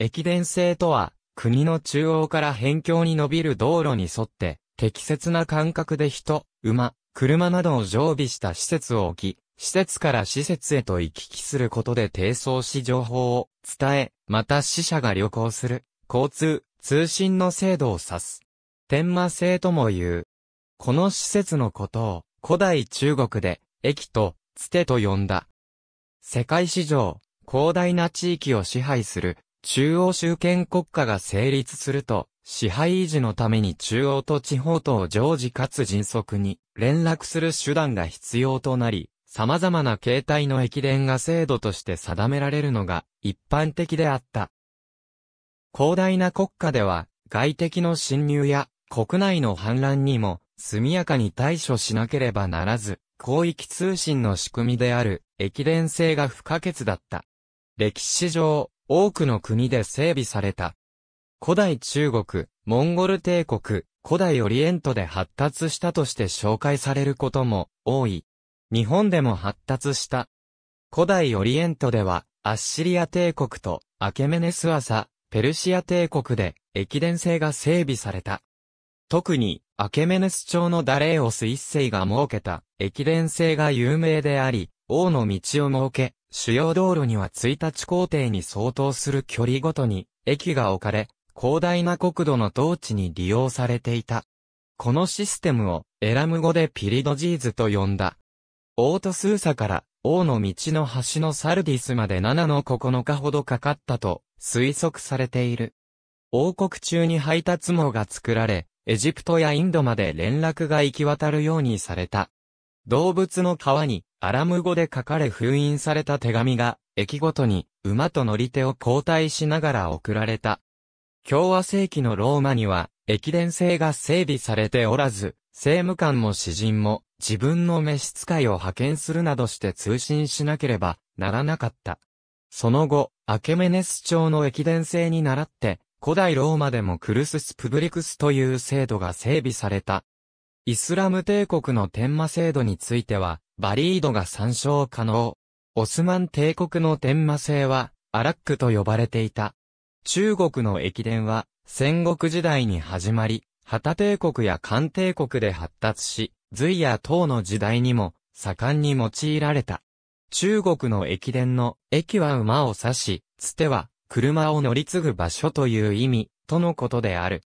駅伝制とは、国の中央から辺境に伸びる道路に沿って、適切な間隔で人、馬、車などを常備した施設を置き、施設から施設へと行き来することで低層し情報を伝え、また死者が旅行する、交通、通信の制度を指す。天魔制とも言う。この施設のことを古代中国で駅とつてと呼んだ。世界史上、広大な地域を支配する中央集権国家が成立すると、支配維持のために中央と地方とを常時かつ迅速に連絡する手段が必要となり、様々な形態の駅伝が制度として定められるのが一般的であった。広大な国家では、外敵の侵入や国内の反乱にも速やかに対処しなければならず、広域通信の仕組みである駅伝性が不可欠だった。歴史上、多くの国で整備された。古代中国、モンゴル帝国、古代オリエントで発達したとして紹介されることも多い。日本でも発達した。古代オリエントでは、アッシリア帝国とアケメネスアサ、ペルシア帝国で駅伝制が整備された。特に、アケメネス朝のダレーオス一世が設けた駅伝制が有名であり、王の道を設け、主要道路には1日工程に相当する距離ごとに駅が置かれ、広大な国土の統治に利用されていた。このシステムをエラム語でピリドジーズと呼んだ。オートスーサから王の道の端のサルディスまで7の9日ほどかかったと推測されている。王国中に配達網が作られ、エジプトやインドまで連絡が行き渡るようにされた。動物の川にアラム語で書かれ封印された手紙が、駅ごとに、馬と乗り手を交代しながら送られた。共和世紀のローマには、駅伝制が整備されておらず、政務官も詩人も、自分の召使いを派遣するなどして通信しなければならなかった。その後、アケメネス朝の駅伝制に倣って、古代ローマでもクルススプブリクスという制度が整備された。イスラム帝国の天魔制度については、バリードが参照可能。オスマン帝国の天魔制は、アラックと呼ばれていた。中国の駅伝は、戦国時代に始まり、旗帝国や漢帝国で発達し、隋や唐の時代にも、盛んに用いられた。中国の駅伝の、駅は馬を指し、つては、車を乗り継ぐ場所という意味、とのことである。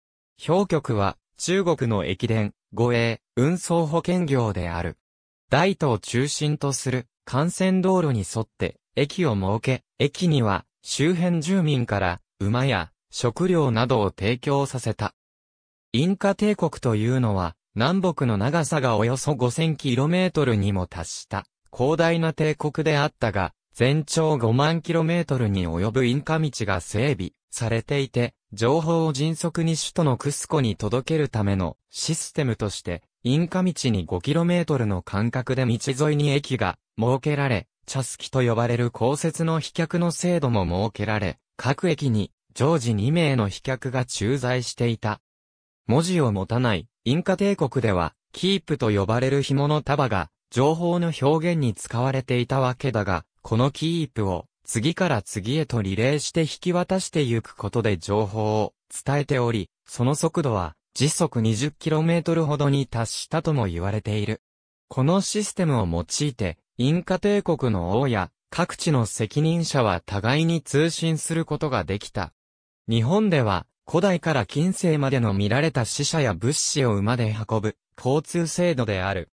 表局は、中国の駅伝、護衛、運送保険業である。大都を中心とする幹線道路に沿って駅を設け、駅には周辺住民から馬や食料などを提供させた。インカ帝国というのは南北の長さがおよそ 5000km にも達した広大な帝国であったが、全長5万 km に及ぶインカ道が整備されていて、情報を迅速に首都のクスコに届けるためのシステムとして、インカ道に 5km の間隔で道沿いに駅が設けられ、茶すきと呼ばれる公設の飛脚の制度も設けられ、各駅に常時2名の飛脚が駐在していた。文字を持たないインカ帝国では、キープと呼ばれる紐の束が情報の表現に使われていたわけだが、このキープを次から次へとリレーして引き渡してゆくことで情報を伝えており、その速度は時速 20km ほどに達したとも言われている。このシステムを用いて、インカ帝国の王や各地の責任者は互いに通信することができた。日本では古代から近世までの見られた死者や物資を馬で運ぶ交通制度である。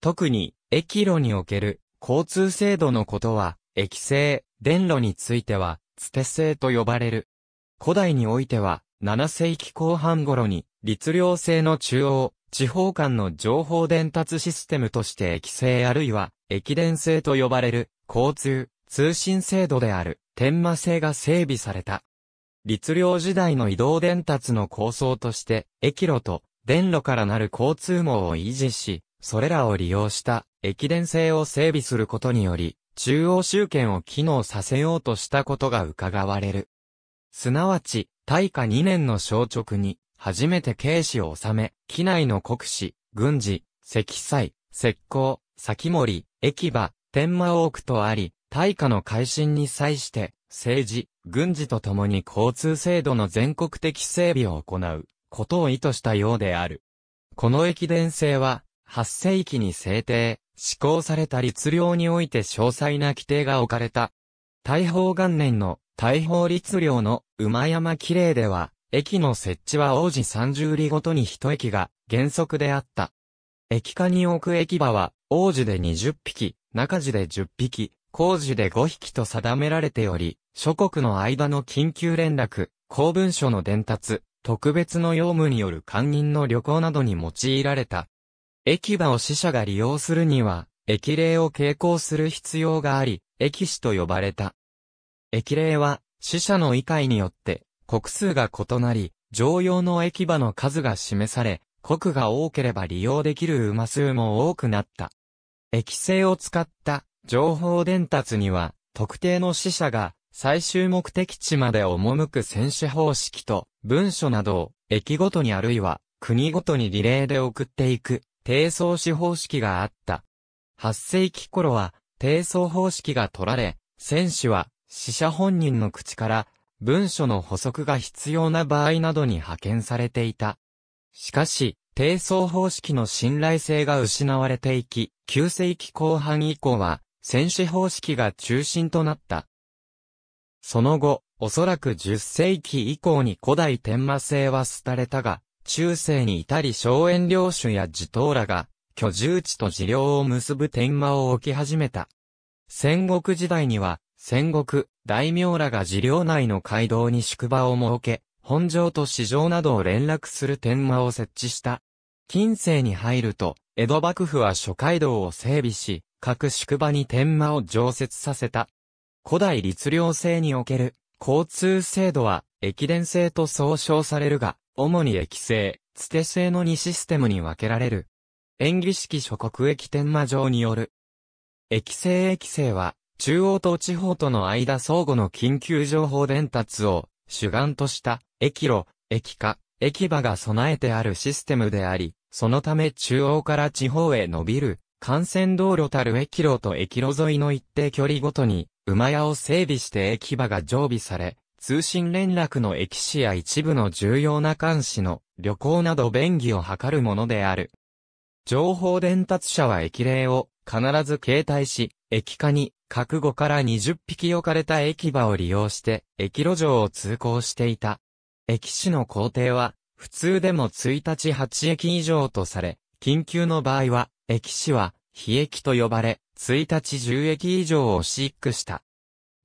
特に駅路における交通制度のことは、駅制、電炉については、捨て製と呼ばれる。古代においては、7世紀後半頃に、律令制の中央、地方間の情報伝達システムとして駅制あるいは、駅伝制と呼ばれる、交通、通信制度である、天魔制が整備された。律令時代の移動伝達の構想として、駅路と電路からなる交通網を維持し、それらを利用した駅伝制を整備することにより、中央集権を機能させようとしたことが伺われる。すなわち、大化2年の消直に、初めて慶視を治め、機内の国史、軍事、積載、石膏、先森、駅場、天満多くとあり、大化の改新に際して、政治、軍事とともに交通制度の全国的整備を行う、ことを意図したようである。この駅伝制は、8世紀に制定、施行された律令において詳細な規定が置かれた。大宝元年の大宝律令の馬山綺麗では、駅の設置は王子三十里ごとに一駅が原則であった。駅下に置く駅場は、王子で20匹、中寺で10匹、工事で5匹と定められており、諸国の間の緊急連絡、公文書の伝達、特別の用務による官人の旅行などに用いられた。駅場を死者が利用するには、駅霊を携行する必要があり、駅士と呼ばれた。駅霊は、死者の異界によって、国数が異なり、常用の駅場の数が示され、国が多ければ利用できる馬数も多くなった。駅制を使った情報伝達には、特定の死者が最終目的地まで赴く選手方式と文書などを駅ごとにあるいは国ごとにリレーで送っていく。低層子方式があった。8世紀頃は、低層方式が取られ、選手は、死者本人の口から、文書の補足が必要な場合などに派遣されていた。しかし、低層方式の信頼性が失われていき、9世紀後半以降は、戦死方式が中心となった。その後、おそらく10世紀以降に古代天魔星は廃れたが、中世に至り荘園領主や地頭らが、居住地と治領を結ぶ天馬を置き始めた。戦国時代には、戦国、大名らが治領内の街道に宿場を設け、本城と市場などを連絡する天馬を設置した。近世に入ると、江戸幕府は諸街道を整備し、各宿場に天馬を常設させた。古代律令制における交通制度は駅伝制と総称されるが、主に液性、つて性の2システムに分けられる。演技式諸国駅天魔上による。液性液性は、中央と地方との間相互の緊急情報伝達を主眼とした駅路、駅下、駅場が備えてあるシステムであり、そのため中央から地方へ伸びる幹線道路たる駅路と駅路沿いの一定距離ごとに馬屋を整備して駅場が常備され、通信連絡の駅史や一部の重要な監視の旅行など便宜を図るものである。情報伝達者は駅例を必ず携帯し、駅下に各後から20匹置かれた駅場を利用して駅路上を通行していた。駅史の工程は普通でも1日8駅以上とされ、緊急の場合は駅史は非駅と呼ばれ、1日10駅以上を飼育した。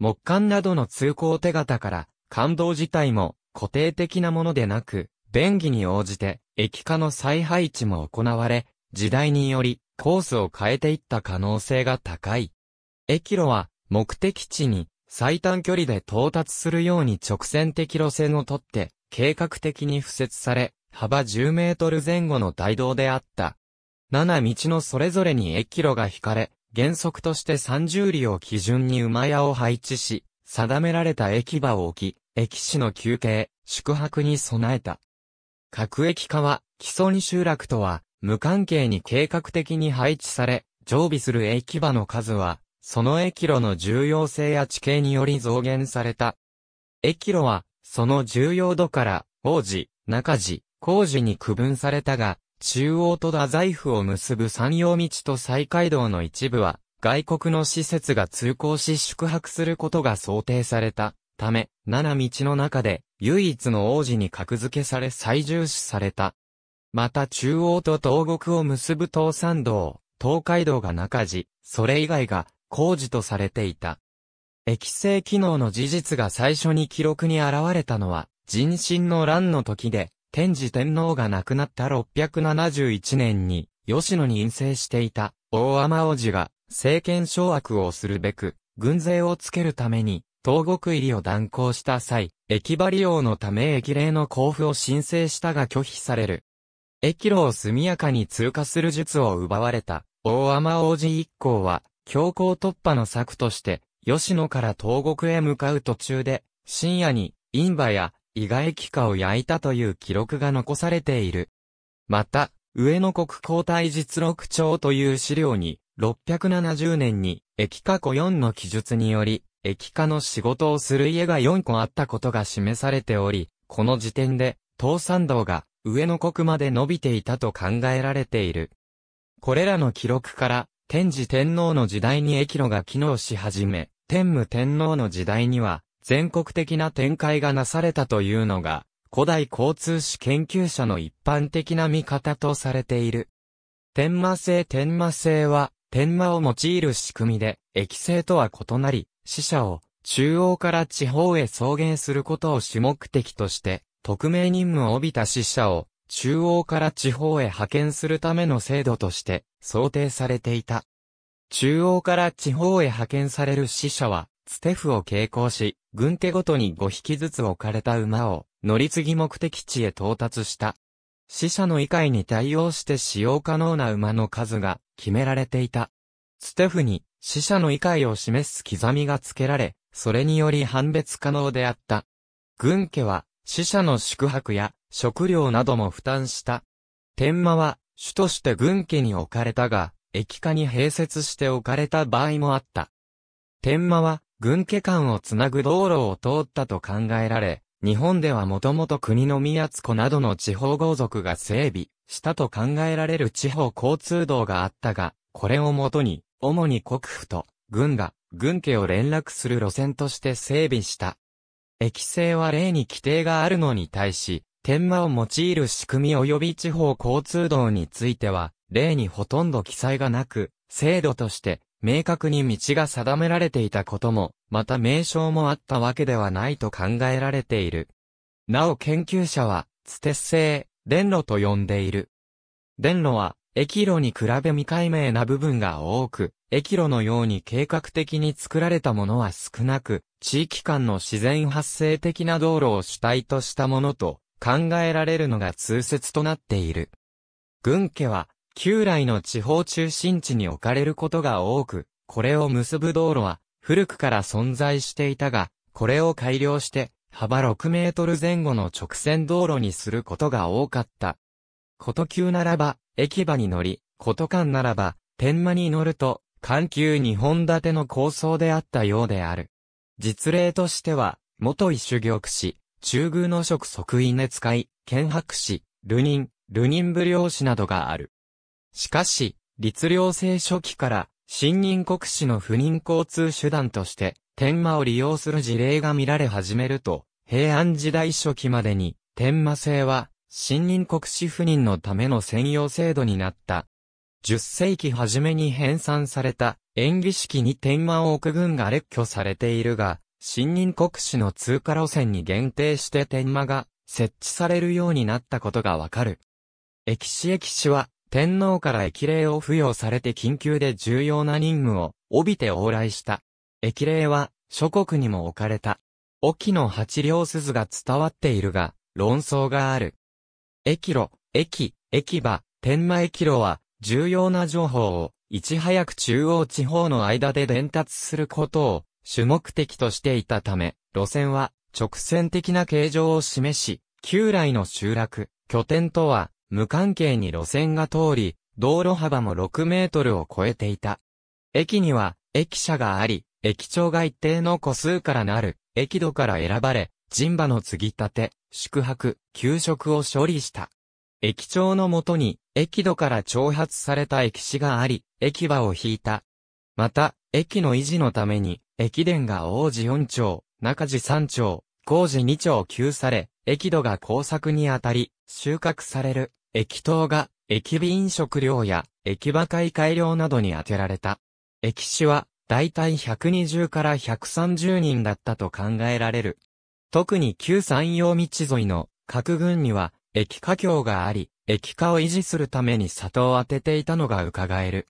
木管などの通行手形から、感動自体も固定的なものでなく、便宜に応じて液化の再配置も行われ、時代によりコースを変えていった可能性が高い。駅路は目的地に最短距離で到達するように直線的路線をとって計画的に付設され、幅10メートル前後の大道であった。7道のそれぞれに駅路が引かれ、原則として30里を基準に馬屋を配置し、定められた駅場を置き、駅士の休憩、宿泊に備えた。各駅化は、基礎に集落とは、無関係に計画的に配置され、常備する駅場の数は、その駅路の重要性や地形により増減された。駅路は、その重要度から、王子、中寺、工事に区分されたが、中央と太宰府を結ぶ山陽道と西海道の一部は、外国の施設が通行し宿泊することが想定されたため、七道の中で唯一の王子に格付けされ最重視された。また中央と東国を結ぶ東山道、東海道が中地、それ以外が工事とされていた。液性機能の事実が最初に記録に現れたのは、人心の乱の時で、天智天皇が亡くなった671年に、吉野に陰性していた、大天王子が、政権掌握をするべく、軍勢をつけるために、東国入りを断行した際、駅馬利用のため駅令の交付を申請したが拒否される。駅路を速やかに通過する術を奪われた、大天王子一行は、強行突破の策として、吉野から東国へ向かう途中で、深夜に、インバや、伊賀駅下を焼いたという記録が残されている。また、上野国交代実録帳という資料に、670年に、駅化庫4の記述により、駅下の仕事をする家が4個あったことが示されており、この時点で、東山道が上野国まで伸びていたと考えられている。これらの記録から、天智天皇の時代に駅路が機能し始め、天武天皇の時代には、全国的な展開がなされたというのが、古代交通史研究者の一般的な見方とされている。天魔星天魔星は、天魔を用いる仕組みで、液性とは異なり、死者を中央から地方へ送迎することを主目的として、匿名任務を帯びた死者を中央から地方へ派遣するための制度として想定されていた。中央から地方へ派遣される死者は、ステフを傾向し、軍手ごとに5匹ずつ置かれた馬を乗り継ぎ目的地へ到達した。死者の異界に対応して使用可能な馬の数が決められていた。ステフに死者の異界を示す刻みが付けられ、それにより判別可能であった。軍家は死者の宿泊や食料なども負担した。天馬は主として軍家に置かれたが、駅下に併設して置かれた場合もあった。天馬は軍家間をつなぐ道路を通ったと考えられ、日本ではもともと国の宮津湖などの地方豪族が整備したと考えられる地方交通道があったが、これをもとに、主に国府と軍が、軍家を連絡する路線として整備した。駅制は例に規定があるのに対し、天馬を用いる仕組み及び地方交通道については、例にほとんど記載がなく、制度として明確に道が定められていたことも、また名称もあったわけではないと考えられている。なお研究者は、ステッ電路と呼んでいる。電路は、駅路に比べ未解明な部分が多く、駅路のように計画的に作られたものは少なく、地域間の自然発生的な道路を主体としたものと考えられるのが通説となっている。軍家は、旧来の地方中心地に置かれることが多く、これを結ぶ道路は古くから存在していたが、これを改良して幅6メートル前後の直線道路にすることが多かった。こと急ならば駅場に乗り、こと間ならば天満に乗ると、環球日本立ての構想であったようである。実例としては、元一種玉子、中宮の職即位熱使剣白子、流人、流人武領士などがある。しかし、律令制初期から、新任国史の不妊交通手段として、天馬を利用する事例が見られ始めると、平安時代初期までに、天馬制は、新任国史不妊のための専用制度になった。10世紀初めに編纂された、演技式に天馬を置く軍が列挙されているが、新任国史の通過路線に限定して天馬が設置されるようになったことがわかる。歴史歴史は、天皇から駅令を付与されて緊急で重要な任務を帯びて往来した。駅令は諸国にも置かれた。沖の八両鈴が伝わっているが、論争がある。駅路、駅、駅場、天満駅路は重要な情報をいち早く中央地方の間で伝達することを主目的としていたため、路線は直線的な形状を示し、旧来の集落、拠点とは無関係に路線が通り、道路幅も6メートルを超えていた。駅には、駅舎があり、駅長が一定の個数からなる、駅戸から選ばれ、人馬の継ぎ立て、宿泊、給食を処理した。駅長のもとに、駅戸から挑発された駅士があり、駅場を引いた。また、駅の維持のために、駅伝が王子4丁、中寺3丁、工事2丁給され、駅戸が工作にあたり、収穫される。駅頭が、駅便食料や、駅馬会改良などに充てられた。駅市は、だいたい120から130人だったと考えられる。特に旧山陽道沿いの各軍には、駅下境があり、駅化を維持するために里を当てていたのが伺える。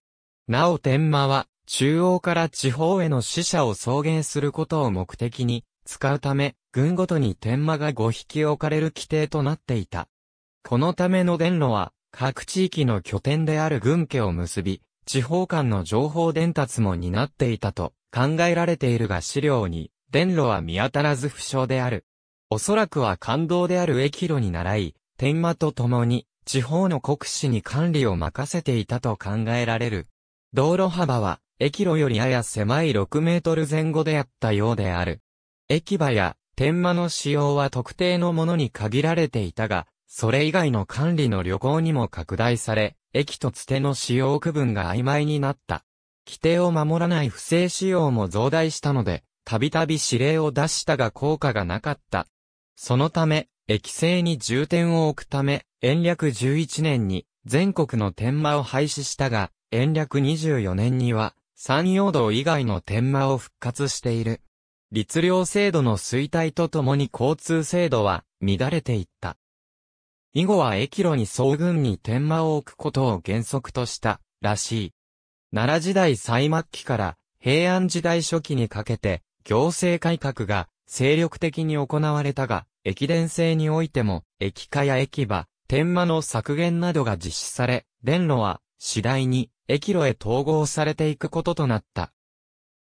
なお天馬は、中央から地方への死者を送迎することを目的に、使うため、軍ごとに天馬が5匹置かれる規定となっていた。このための電路は、各地域の拠点である軍家を結び、地方間の情報伝達も担っていたと考えられているが資料に、電路は見当たらず不詳である。おそらくは感動である駅路に習い、天馬と共に、地方の国士に管理を任せていたと考えられる。道路幅は、駅路よりやや狭い6メートル前後であったようである。駅場や、天馬の使用は特定のものに限られていたが、それ以外の管理の旅行にも拡大され、駅とつての使用区分が曖昧になった。規定を守らない不正使用も増大したので、たびたび指令を出したが効果がなかった。そのため、駅制に重点を置くため、延暦11年に全国の天馬を廃止したが、延暦24年には、山陽道以外の天馬を復活している。律令制度の衰退とともに交通制度は乱れていった。以後は駅路に総軍に天馬を置くことを原則とした、らしい。奈良時代最末期から平安時代初期にかけて、行政改革が精力的に行われたが、駅伝制においても、駅化や駅場、天馬の削減などが実施され、電路は次第に駅路へ統合されていくこととなった。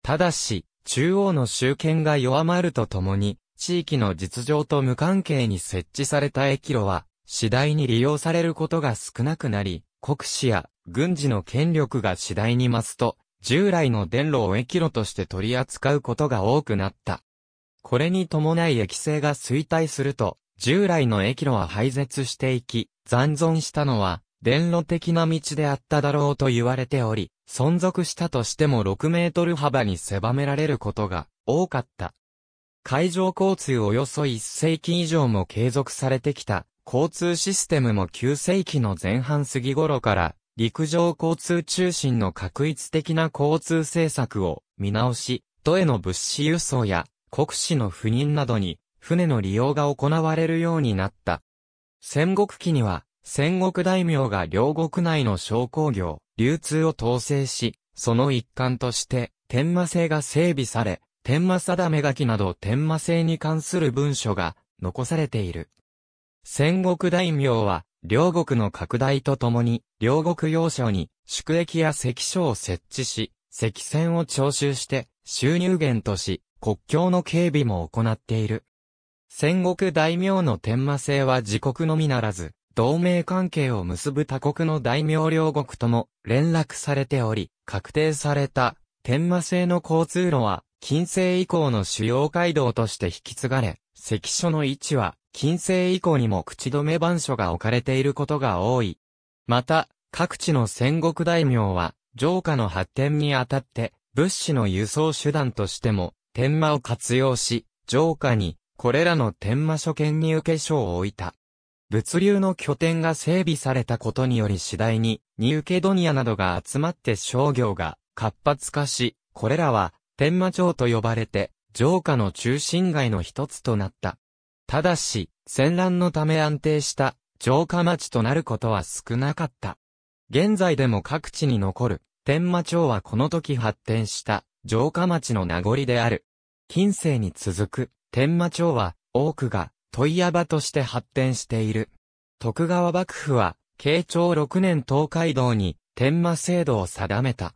ただし、中央の集権が弱まるとともに、地域の実情と無関係に設置された駅路は、次第に利用されることが少なくなり、国史や軍事の権力が次第に増すと、従来の電路を駅路として取り扱うことが多くなった。これに伴い駅制が衰退すると、従来の駅路は廃絶していき、残存したのは、電路的な道であっただろうと言われており、存続したとしても6メートル幅に狭められることが多かった。海上交通およそ1世紀以上も継続されてきた交通システムも9世紀の前半過ぎ頃から陸上交通中心の確一的な交通政策を見直し、都への物資輸送や国士の赴任などに船の利用が行われるようになった。戦国期には戦国大名が両国内の商工業、流通を統制し、その一環として天魔制が整備され、天魔定め書きなど天魔制に関する文書が残されている。戦国大名は、両国の拡大とともに、両国要所に、宿役や関所を設置し、石線を徴収して、収入源とし、国境の警備も行っている。戦国大名の天魔制は自国のみならず、同盟関係を結ぶ他国の大名両国とも連絡されており、確定された天魔制の交通路は、近世以降の主要街道として引き継がれ、関所の位置は近世以降にも口止め番所が置かれていることが多い。また、各地の戦国大名は、城下の発展にあたって、物資の輸送手段としても、天魔を活用し、城下に、これらの天魔所見に受け所を置いた。物流の拠点が整備されたことにより次第に、ニューケドニアなどが集まって商業が活発化し、これらは、天魔町と呼ばれて、城下の中心街の一つとなった。ただし、戦乱のため安定した城下町となることは少なかった。現在でも各地に残る天満町はこの時発展した城下町の名残である。近世に続く天満町は多くが問屋場として発展している。徳川幕府は慶長6年東海道に天満制度を定めた。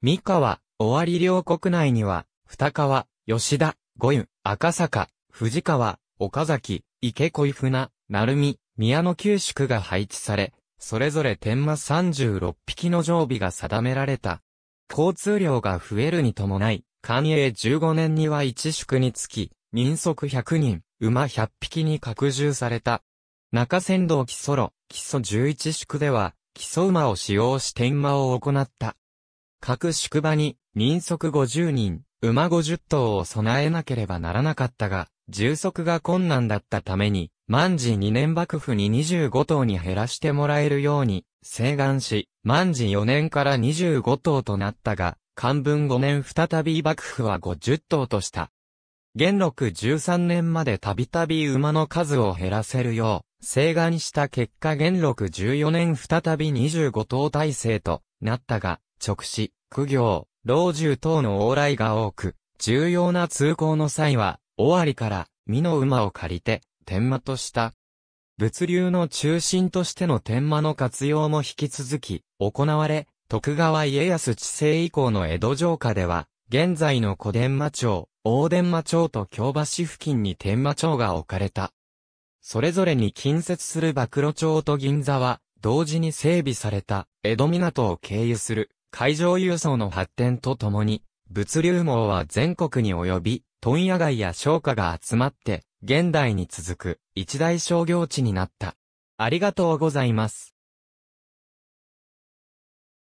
三河、尾張両国内には、二川、吉田、五湯、赤坂、藤川、岡崎、池井船、鳴海、宮野九宿が配置され、それぞれ天馬36匹の常備が定められた。交通量が増えるに伴い、官営15年には1宿につき、民足100人、馬100匹に拡充された。中山道基礎路、基礎11宿では、基礎馬を使用し天馬を行った。各宿場に、民足50人、馬50頭を備えなければならなかったが、充足が困難だったために、万事2年幕府に25頭に減らしてもらえるように、請願し、万事4年から25頭となったが、漢文5年再び幕府は50頭とした。元禄13年までたびたび馬の数を減らせるよう、請願した結果元禄14年再び25頭体制となったが、直視、苦行、老中等の往来が多く、重要な通行の際は、尾張から美の馬を借りて、天馬とした。物流の中心としての天馬の活用も引き続き、行われ、徳川家康治世以降の江戸城下では、現在の小伝馬町、大伝馬町と京橋付近に天馬町が置かれた。それぞれに近接する曝露町と銀座は、同時に整備された江戸港を経由する海上輸送の発展とともに、物流網は全国に及び、問屋街や商家が集まって、現代に続く一大商業地になった。ありがとうございます。